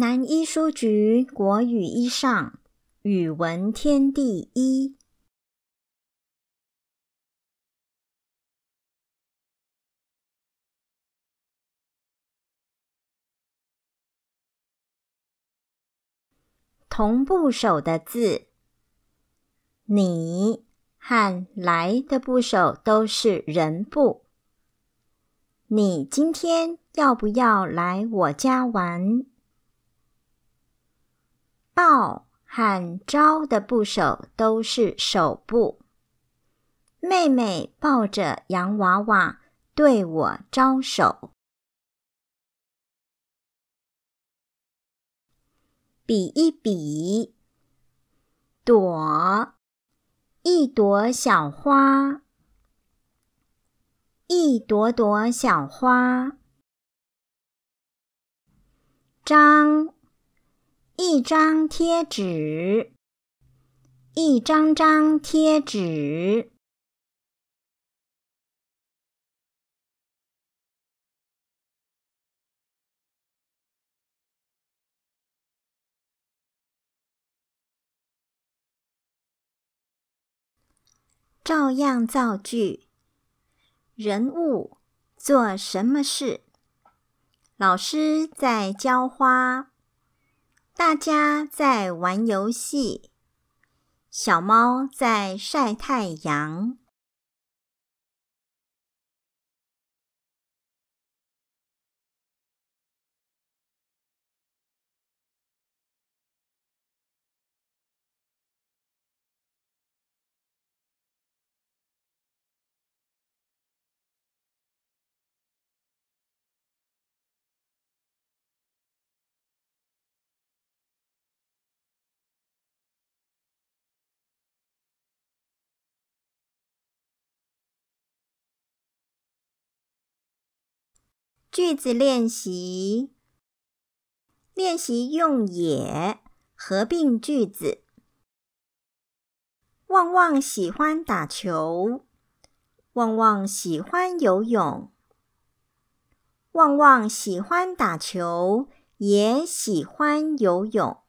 南一书局国语一上语文天地一，同部首的字，你和来的部首都是人部。你今天要不要来我家玩？抱喊招的部首都是手部。妹妹抱着洋娃娃，对我招手。比一比，朵，一朵小花，一朵朵小花。张。一张贴纸，一张张贴纸，照样造句。人物做什么事？老师在浇花。大家在玩游戏，小猫在晒太阳。句子练习，练习用“也”合并句子。旺旺喜欢打球，旺旺喜欢游泳，旺旺喜欢打球也喜欢游泳。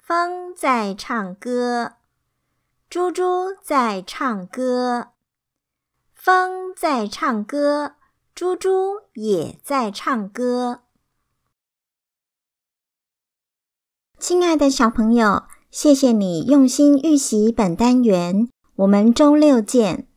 风在唱歌，猪猪在唱歌，风在唱歌。猪猪也在唱歌。亲爱的小朋友，谢谢你用心预习本单元，我们周六见。